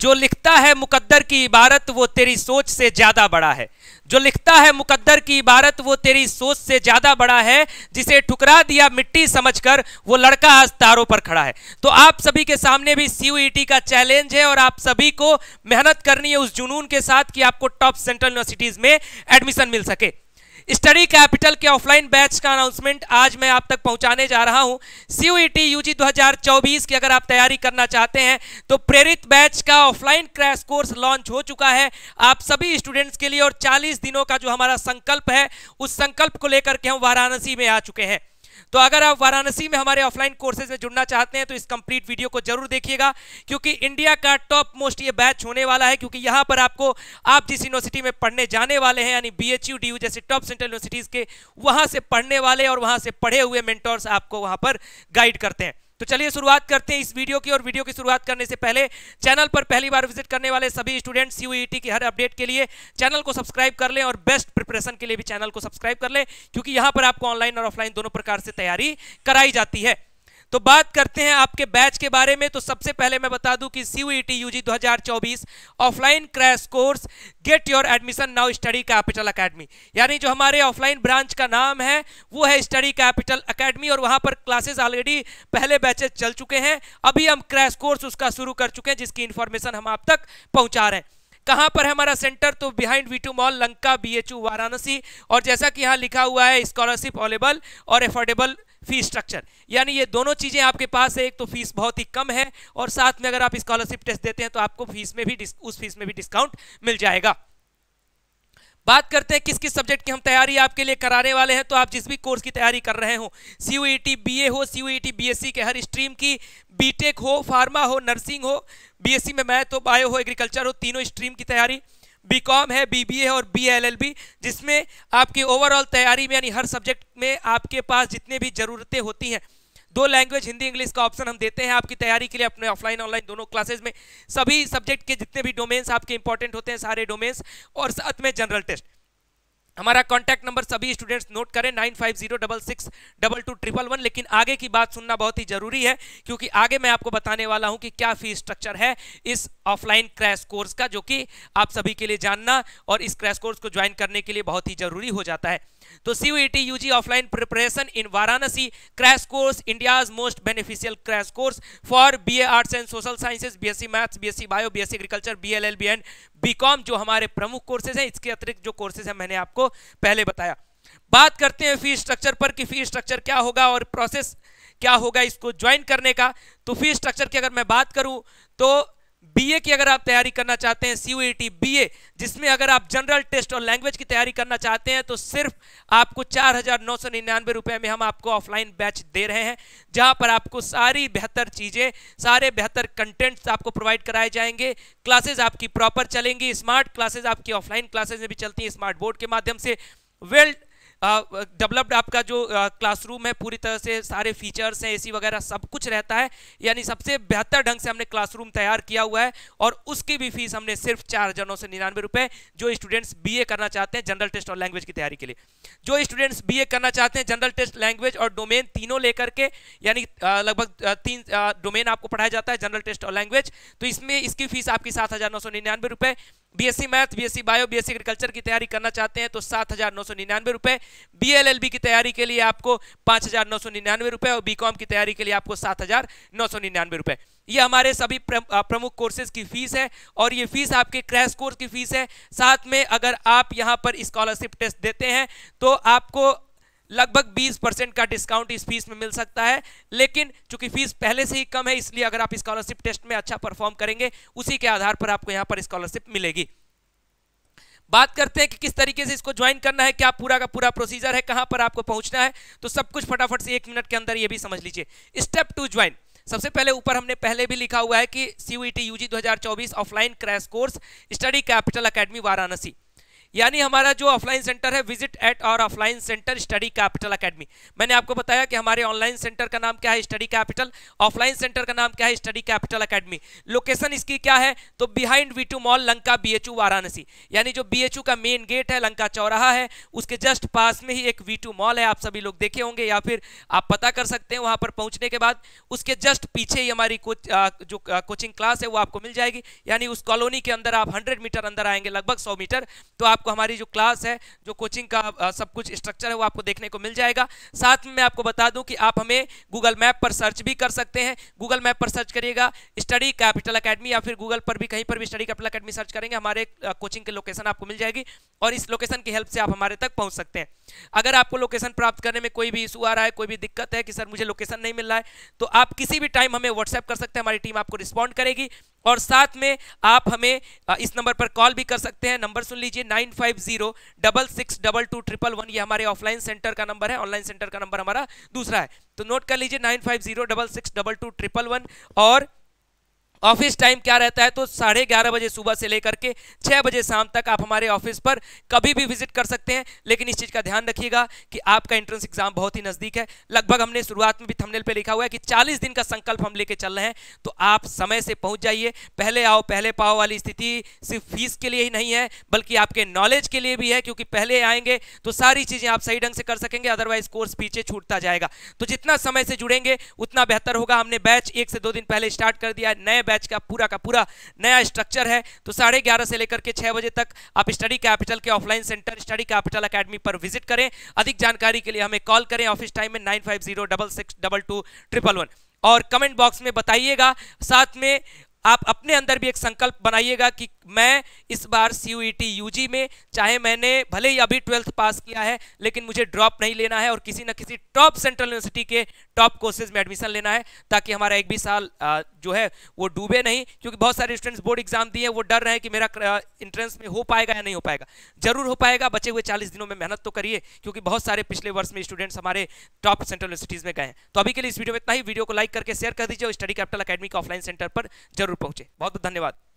जो लिखता है मुकद्दर की इबारत वो तेरी सोच से ज़्यादा बड़ा है जो लिखता है मुकद्दर की इबारत वो तेरी सोच से ज़्यादा बड़ा है जिसे ठुकरा दिया मिट्टी समझकर वो लड़का आज तारों पर खड़ा है तो आप सभी के सामने भी सी e का चैलेंज है और आप सभी को मेहनत करनी है उस जुनून के साथ कि आपको टॉप सेंट्रल यूनिवर्सिटीज़ में एडमिशन मिल सके स्टडी कैपिटल के ऑफलाइन बैच का अनाउंसमेंट आज मैं आप तक पहुंचाने जा रहा हूं सीयूईटी यूजी 2024 की अगर आप तैयारी करना चाहते हैं तो प्रेरित बैच का ऑफलाइन क्रैश कोर्स लॉन्च हो चुका है आप सभी स्टूडेंट्स के लिए और 40 दिनों का जो हमारा संकल्प है उस संकल्प को लेकर के हम वाराणसी में आ चुके हैं तो अगर आप वाराणसी में हमारे ऑफलाइन कोर्सेज में जुड़ना चाहते हैं तो इस कंप्लीट वीडियो को जरूर देखिएगा क्योंकि इंडिया का टॉप मोस्ट ये बैच होने वाला है क्योंकि यहाँ पर आपको आप जिस यूनिवर्सिटी में पढ़ने जाने वाले हैं यानी बी एच जैसे टॉप सेंट्रल यूनिवर्सिटीज़ के वहां से पढ़ने वाले और वहां से पढ़े हुए मेंटोर्स आपको वहां पर गाइड करते हैं तो चलिए शुरुआत करते हैं इस वीडियो की और वीडियो की शुरुआत करने से पहले चैनल पर पहली बार विजिट करने वाले सभी स्टूडेंट्स यूईटी e की हर अपडेट के लिए चैनल को सब्सक्राइब कर लें और बेस्ट प्रिपरेशन के लिए भी चैनल को सब्सक्राइब कर लें क्योंकि यहाँ पर आपको ऑनलाइन और ऑफलाइन दोनों प्रकार से तैयारी कराई जाती है तो बात करते हैं आपके बैच के बारे में तो सबसे पहले मैं बता दूं कि C U UG 2024 offline crash course get your admission now study capital academy यानी जो हमारे ऑफलाइन ब्रांच का नाम है वो है स्टडी कैपिटल अकेडमी और वहां पर क्लासेस ऑलरेडी पहले बैचेस चल चुके हैं अभी हम क्रैश कोर्स उसका शुरू कर चुके हैं जिसकी इंफॉर्मेशन हम आप तक पहुंचा रहे हैं कहाँ पर है हमारा सेंटर तो behind V mall Lanka B Varanasi और जैसा कि यहाँ लिखा हुआ है स्कॉलरशिप अवेलेबल और एफोर्डेबल फी स्ट्रक्चर यानी ये दोनों चीज़ें आपके पास है एक तो फीस बहुत ही कम है और साथ में अगर आप स्कॉलरशिप टेस्ट देते हैं तो आपको फीस में भी उस फीस में भी डिस्काउंट मिल जाएगा बात करते हैं किस किस सब्जेक्ट की हम तैयारी आपके लिए कराने वाले हैं तो आप जिस भी कोर्स की तैयारी कर रहे हो सी यू ए हो सी यू सी के हर स्ट्रीम की बीटेक हो फार्मा हो नर्सिंग हो बीएससी में मैथ तो हो बायो हो एग्रीकल्चर हो तीनों स्ट्रीम की तैयारी बीकॉम है बीबीए और बीएलएलबी जिसमें आपकी ओवरऑल तैयारी में यानी हर सब्जेक्ट में आपके पास जितने भी ज़रूरतें होती हैं दो लैंग्वेज हिंदी इंग्लिश का ऑप्शन हम देते हैं आपकी तैयारी के लिए अपने ऑफलाइन ऑनलाइन दोनों क्लासेज में सभी सब्जेक्ट के जितने भी डोमेन्स आपके इंपॉर्टेंट होते हैं सारे डोमेन्स और साथ में जनरल टेस्ट हमारा कॉन्टैक्ट नंबर सभी स्टूडेंट्स नोट करें nine five zero double six double two triple one लेकिन आगे की बात सुनना बहुत ही जरूरी है क्योंकि आगे मैं आपको बताने वाला हूं कि क्या फी स्ट्रक्चर है इस ऑफलाइन क्रैश कोर्स का जो कि आप सभी के लिए जानना और इस क्रैश कोर्स को ज्वाइन करने के लिए बहुत ही जरूरी हो जाता है तो CUET UG offline preparation in Varanasi crash course India most beneficial crash course for B arts and social sciences BSc maths BSc bio BSc agriculture B and BCom जो हमारे प्रमुख कोर्सेज हैं इसके अतिरिक्त जो कोर्सेज हैं मैंने आपको पहले बताया बात करते हैं फीस स्ट्रक्चर पर कि फीस स्ट्रक्चर क्या होगा और प्रोसेस क्या होगा इसको ज्वाइन करने का तो फीस स्ट्रक्चर की अगर मैं बात करूं तो बीए की अगर आप तैयारी करना चाहते हैं सी बीए जिसमें अगर आप जनरल टेस्ट और लैंग्वेज की तैयारी करना चाहते हैं तो सिर्फ आपको चार हजार नौ सौ निन्यानवे रुपए में हम आपको ऑफलाइन बैच दे रहे हैं जहां पर आपको सारी बेहतर चीज़ें सारे बेहतर कंटेंट्स आपको प्रोवाइड कराए जाएंगे क्लासेज आपकी प्रॉपर चलेंगी स्मार्ट क्लासेज आपकी ऑफलाइन क्लासेज में भी चलती हैं स्मार्ट बोर्ड के माध्यम से वेल्ड डेवलप्ड आपका जो क्लासरूम है पूरी तरह से सारे फीचर्स हैं एसी वगैरह सब कुछ रहता है यानी सबसे बेहतर ढंग से हमने क्लासरूम तैयार किया हुआ है और उसकी भी फीस हमने सिर्फ चार जनों से निन्यानवे रुपये जो स्टूडेंट्स बी करना चाहते हैं जनरल टेस्ट और लैंग्वेज की तैयारी के लिए जो स्टूडेंट्स बी करना चाहते हैं जनरल टेस्ट लैंग्वेज और डोमेन तीनों लेकर के यानी लगभग तीन डोमेन आपको पढ़ाया जाता है जनरल टेस्ट और लैंग्वेज तो इसमें इसकी फीस आपकी सात हज़ार नौ सौ निन्यानवे रुपये BSc math C bio C agriculture की तैयारी करना चाहते हैं तो सात हज़ार नौ सौ निन्यानवे रुपये बीएलएलबी की तैयारी के लिए आपको पाँच हज़ार नौ सौ निन्यानवे रुपये और बीकॉम की तैयारी के लिए आपको सात हज़ार नौ सौ निन्यानवे रुपये ये हमारे सभी प्रमुख कोर्सेज की फीस है और ये फीस आपके क्रैश कोर्स की फीस है साथ में अगर आप यहाँ पर स्कॉलरशिप टेस्ट देते हैं तो आपको लगभग 20 परसेंट का डिस्काउंट इस फीस में मिल सकता है लेकिन चूंकि फीस पहले से ही कम है इसलिए अगर आप स्कॉलरशिप टेस्ट में अच्छा परफॉर्म करेंगे उसी के आधार पर आपको यहाँ पर स्कॉलरशिप मिलेगी बात करते हैं कि किस तरीके से इसको ज्वाइन करना है क्या पूरा का पूरा प्रोसीजर है कहां पर आपको पहुंचना है तो सब कुछ फटाफट से एक मिनट के अंदर ये भी समझ लीजिए स्टेप टू ज्वाइन सबसे पहले ऊपर हमने पहले भी लिखा हुआ है कि C UG 2024 offline crash course study capital academy Varanasi यानी हमारा जो ऑफलाइन सेंटर है विजिट एट और offline centre study capital academy मैंने आपको बताया कि हमारे ऑनलाइन सेंटर का नाम क्या है स्टडी कैपिटल ऑफलाइन सेंटर का नाम क्या है स्टडी कैपिटल अकेडमी लोकेशन इसकी क्या है तो behind V mall Lanka B Varanasi यानी जो बी का मेन गेट है लंका चौराहा है उसके जस्ट पास में ही एक वी मॉल है आप सभी लोग देखे होंगे या फिर आप पता कर सकते हैं वहां पर पहुंचने के बाद उसके जस्ट पीछे ही हमारी जो कोचिंग क्लास है वो आपको मिल जाएगी यानी उस कॉलोनी के अंदर आप हंड्रेड मीटर अंदर आएंगे लगभग सौ मीटर तो आप आपको हमारी जो क्लास है जो कोचिंग का सब कुछ स्ट्रक्चर है वो आपको देखने को मिल जाएगा साथ में मैं आपको बता दूं कि आप हमें गूगल मैप पर सर्च भी कर सकते हैं गूगल मैप पर सर्च करिएगा स्टडी कैपिटल अकेडमी या फिर गूगल पर भी कहीं पर भी स्टडी कैपिटल अकेडमी सर्च करेंगे हमारे कोचिंग की लोकेशन आपको मिल जाएगी और इस लोकेशन की हेल्प से आप हमारे तक पहुँच सकते हैं अगर आपको लोकेशन प्राप्त करने में कोई भी इशू आ रहा है कोई भी दिक्कत है कि सर मुझे लोकेशन नहीं मिल रहा है तो आप किसी भी टाइम हमें व्हाट्सएप कर सकते हैं हमारी टीम आपको रिस्पॉन्ड करेगी और साथ में आप हमें इस नंबर पर कॉल भी कर सकते हैं नंबर सुन लीजिए nine five zero double six double two triple one ये हमारे ऑफलाइन सेंटर का नंबर है ऑनलाइन सेंटर का नंबर हमारा दूसरा है तो नोट कर लीजिए nine five zero double six double two triple one और ऑफिस टाइम क्या रहता है तो साढ़े ग्यारह बजे सुबह से लेकर के छः बजे शाम तक आप हमारे ऑफिस पर कभी भी विजिट कर सकते हैं लेकिन इस चीज़ का ध्यान रखिएगा कि आपका एंट्रेंस एग्जाम बहुत ही नज़दीक है लगभग हमने शुरुआत में भी थंबनेल पे लिखा हुआ है कि चालीस दिन का संकल्प हम लेके चल रहे हैं तो आप समय से पहुंच जाइए पहले आओ पहले पाओ वाली स्थिति सिर्फ फीस के लिए ही नहीं है बल्कि आपके नॉलेज के लिए भी है क्योंकि पहले आएंगे तो सारी चीज़ें आप सही ढंग से कर सकेंगे अदरवाइज कोर्स पीछे छूटता जाएगा तो जितना समय से जुड़ेंगे उतना बेहतर होगा हमने बैच एक से दो दिन पहले स्टार्ट कर दिया नए बैच का पूरा का पूरा नया स्ट्रक्चर है तो साढ़े ग्यारह से लेकर के छह बजे तक आप स्टडी कैपिटल के offline centre study capital academy पर विजिट करें अधिक जानकारी के लिए हमें कॉल करें ऑफिस टाइम में नाइन और कमेंट बॉक्स में बताइएगा साथ में आप अपने अंदर भी एक संकल्प बनाइएगा कि मैं इस बार सी यू यूजी में चाहे मैंने भले ही अभी ट्वेल्थ पास किया है लेकिन मुझे ड्रॉप नहीं लेना है और किसी न किसी टॉप सेंट्रल यूनिवर्सिटी के टॉप कोर्सेज में एडमिशन लेना है ताकि हमारा एक भी साल जो है वो डूबे नहीं क्योंकि बहुत सारे स्टूडेंट्स बोर्ड एग्जाम दिए वो डर रहे हैं कि मेरा इंट्रेंस में हो पाएगा या नहीं हो पाएगा जरूर हो पाएगा बचे हुए चालीस दिनों में मेहनत तो करिए क्योंकि बहुत सारे पिछले वर्ष में स्टूडेंट्स हमारे टॉप सेंट्रल यूनिवर्सिटीज़ में गए हैं तो अभी के लिए इस वीडियो में इतना ही वीडियो को लाइक करके शेयर कर दीजिए और स्टडी कैपिटल अकेडमी के ऑफलाइन सेंटर पर जरूर पहुंचे बहुत बहुत धन्यवाद